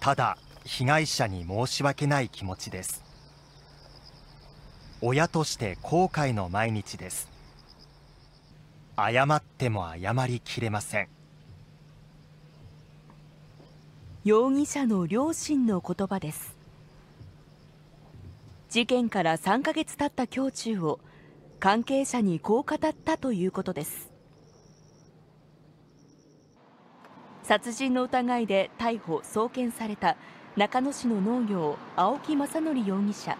ただ被害者に申し訳ない気持ちです親として後悔の毎日です謝っても謝りきれません容疑者の両親の言葉です事件から3ヶ月経った胸中を関係者にこう語ったということです殺人の疑いで逮捕・送検された中野市の農業青木政則容疑者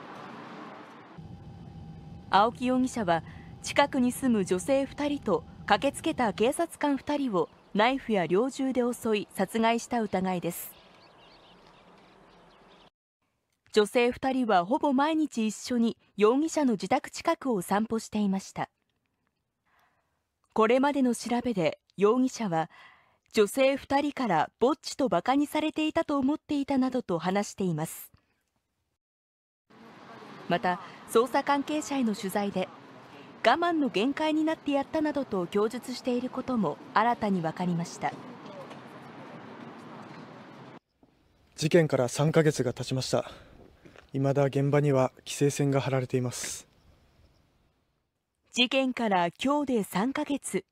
青木容疑者は近くに住む女性2人と駆けつけた警察官2人をナイフや猟銃で襲い殺害した疑いです女性2人はほぼ毎日一緒に容疑者の自宅近くを散歩していましたこれまでの調べで容疑者は女性2人からぼっちとバカにされていたと思っていたなどと話していますまた捜査関係者への取材で我慢の限界になってやったなどと供述していることも新たに分かりました事件から3ヶ月が経ちました未だ現場には規制線が張られています事件から今日で3ヶ月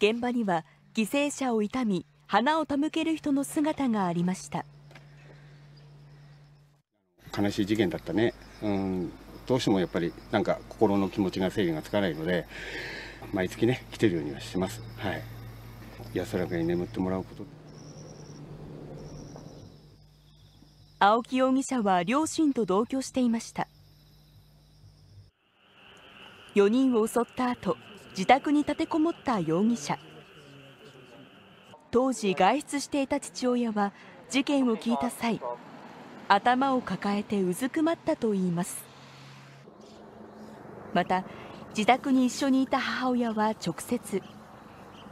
現場には犠牲者を悼み花を手向ける人の姿がありました悲しい事件だったね、うん、どうしてもやっぱりなんか心の気持ちが制御がつかないので毎月ね来てるようにはしてます、はい、安らかに眠ってもらうこと青木容疑者は両親と同居していました4人を襲った後自宅に立てこもった容疑者当時外出していた父親は事件を聞いた際頭を抱えてうずくまったといいますまた自宅に一緒にいた母親は直接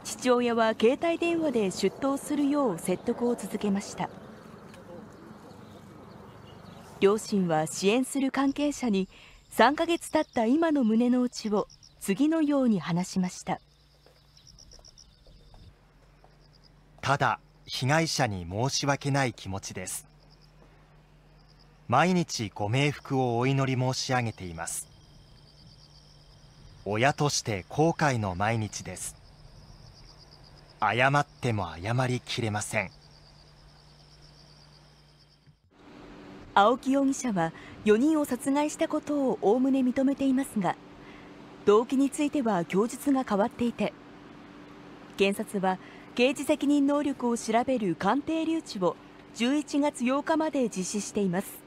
父親は携帯電話で出頭するよう説得を続けました両親は支援する関係者に3ヶ月経った今の胸の内を次のように話しましたただ被害者に申し訳ない気持ちです毎日ご冥福をお祈り申し上げています親として後悔の毎日です謝っても謝りきれません青木容疑者は4人を殺害したことをおおむね認めていますが動機については供述が変わっていて検察は刑事責任能力を調べる鑑定留置を11月8日まで実施しています